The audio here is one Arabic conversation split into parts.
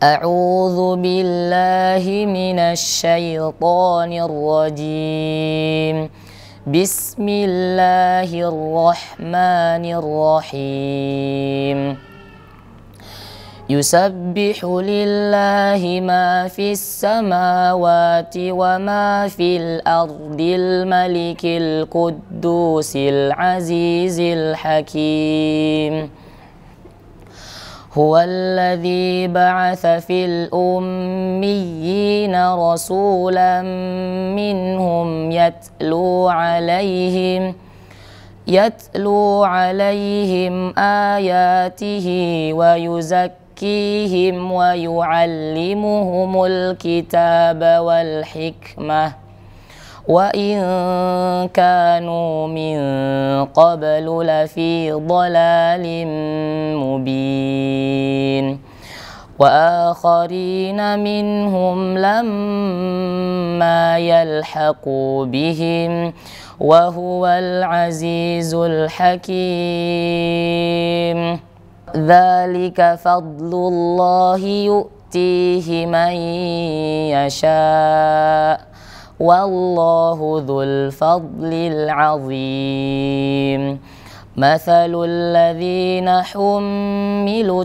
أعوذ بالله من الشيطان الرجيم بسم الله الرحمن الرحيم يسبح لله ما في السماوات وما في الأرض الملك القدوس العزيز الحكيم هو الذي بعث في الأميين رسولا منهم يتلو عليهم يتلو عليهم آياته ويزكيهم ويعلمهم الكتاب والحكمة وإن كانوا من قبل لفي ضلال مبين وآخرين منهم لما يلحقوا بهم وهو العزيز الحكيم ذلك فضل الله يؤتيه من يشاء والله ذو الفضل العظيم مثل الذين حملوا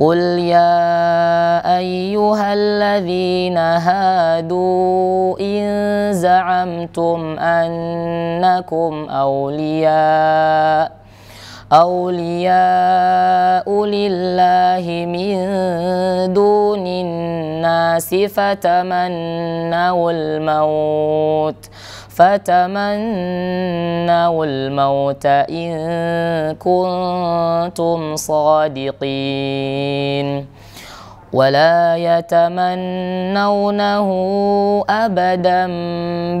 قل يا أيها الذين هادوا إن زعمتم أنكم أولياء أولياء لله من دون الناس فتمنوا الموت فتمنوا الموت إن كنتم صادقين ولا يتمنونه أبدا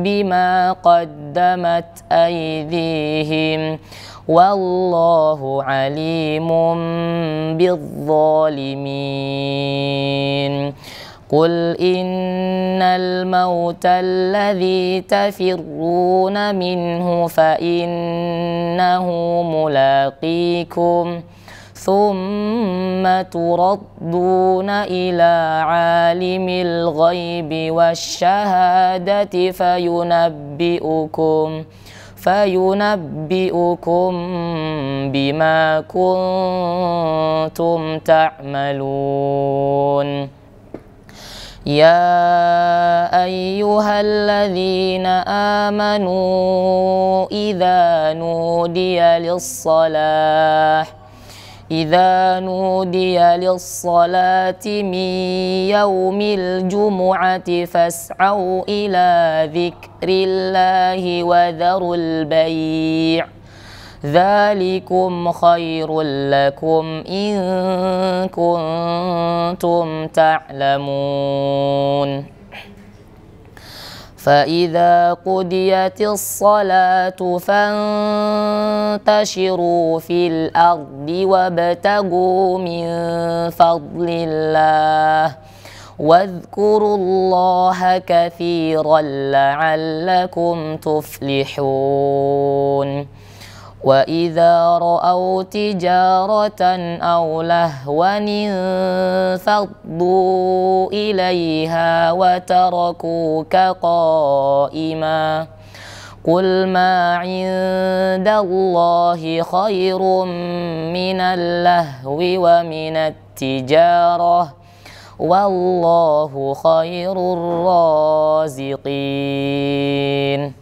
بما قدمت أيديهم والله عليم بالظالمين قل إن الموت الذي تفرون منه فإنه ملاقيكم ثم تردون إلى عالم الغيب والشهادة فينبئكم فينبئكم بما كنتم تعملون يا أيها الذين آمنوا إذا نودي للصلاة إذا نودي للصلاة من يوم الجمعة فاسعوا إلى ذكر الله وذروا البيع ذلكم خير لكم إن كنتم تعلمون فإذا قضيت الصلاة فانتشروا في الأرض وابتغوا من فضل الله واذكروا الله كثيرا لعلكم تفلحون وإذا رأوا تجارة أو لهوا انفضوا إليها وتركوك قائما قل ما عند الله خير من اللهو ومن التجارة والله خير الرازقين